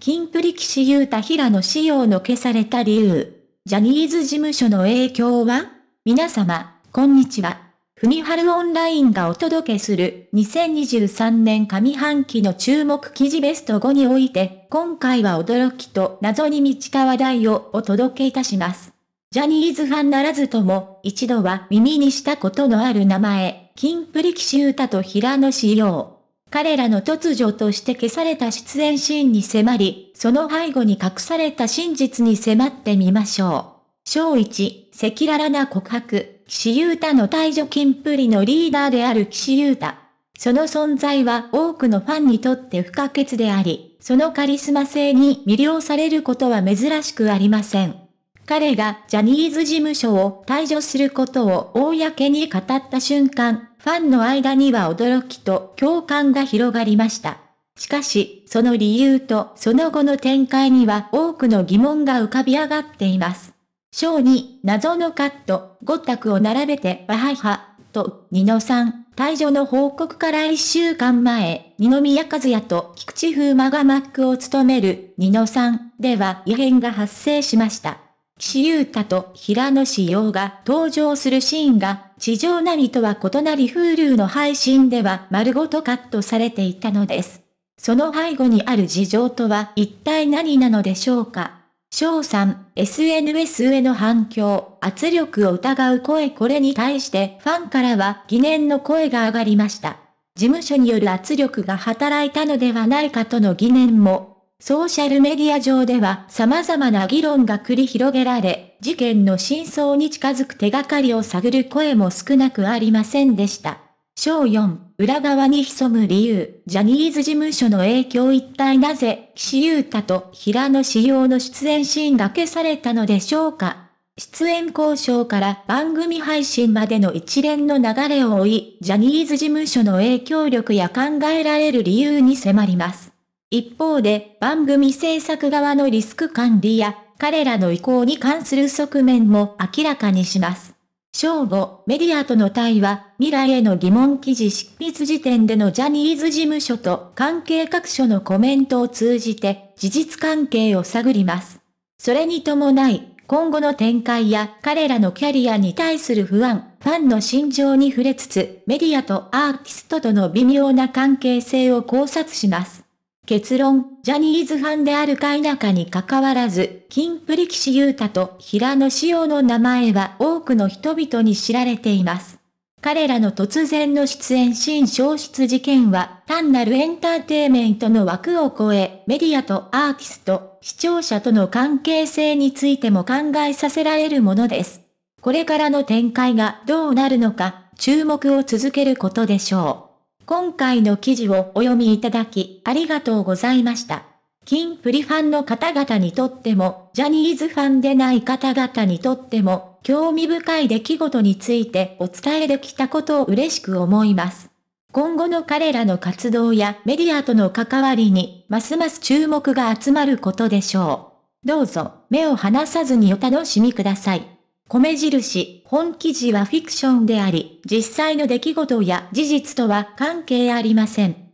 金プリ岸優太平野仕様の消された理由。ジャニーズ事務所の影響は皆様、こんにちは。ふみはるオンラインがお届けする2023年上半期の注目記事ベスト5において、今回は驚きと謎に満ちた話題をお届けいたします。ジャニーズファンならずとも、一度は耳にしたことのある名前、金プリユー太と平野仕様。彼らの突如として消された出演シーンに迫り、その背後に隠された真実に迫ってみましょう。章1、赤裸々な告白、岸優太の退場金プリのリーダーである岸優太。その存在は多くのファンにとって不可欠であり、そのカリスマ性に魅了されることは珍しくありません。彼がジャニーズ事務所を退場することを公に語った瞬間、ファンの間には驚きと共感が広がりました。しかし、その理由とその後の展開には多くの疑問が浮かび上がっています。章に謎のカット、5択を並べて、わはは、と、ニノさん、退場の報告から一週間前、二宮和也と菊池風磨がマックを務める、ニノさん、では異変が発生しました。岸優太と平野志陽が登場するシーンが地上波とは異なりフールーの配信では丸ごとカットされていたのです。その背後にある事情とは一体何なのでしょうか翔さん、SNS への反響、圧力を疑う声これに対してファンからは疑念の声が上がりました。事務所による圧力が働いたのではないかとの疑念もソーシャルメディア上では様々な議論が繰り広げられ、事件の真相に近づく手がかりを探る声も少なくありませんでした。章4、裏側に潜む理由、ジャニーズ事務所の影響一体なぜ、岸優太と平野志耀の出演シーンが消されたのでしょうか出演交渉から番組配信までの一連の流れを追い、ジャニーズ事務所の影響力や考えられる理由に迫ります。一方で番組制作側のリスク管理や彼らの意向に関する側面も明らかにします。正午、メディアとの対話、未来への疑問記事執筆時点でのジャニーズ事務所と関係各所のコメントを通じて、事実関係を探ります。それに伴い、今後の展開や彼らのキャリアに対する不安、ファンの心情に触れつつ、メディアとアーティストとの微妙な関係性を考察します。結論、ジャニーズファンであるか否かに関わらず、金プリ騎ユー太と平野紫耀の名前は多くの人々に知られています。彼らの突然の出演新消失事件は、単なるエンターテイメントの枠を超え、メディアとアーティスト、視聴者との関係性についても考えさせられるものです。これからの展開がどうなるのか、注目を続けることでしょう。今回の記事をお読みいただき、ありがとうございました。キンプリファンの方々にとっても、ジャニーズファンでない方々にとっても、興味深い出来事についてお伝えできたことを嬉しく思います。今後の彼らの活動やメディアとの関わりに、ますます注目が集まることでしょう。どうぞ、目を離さずにお楽しみください。米印、本記事はフィクションであり、実際の出来事や事実とは関係ありません。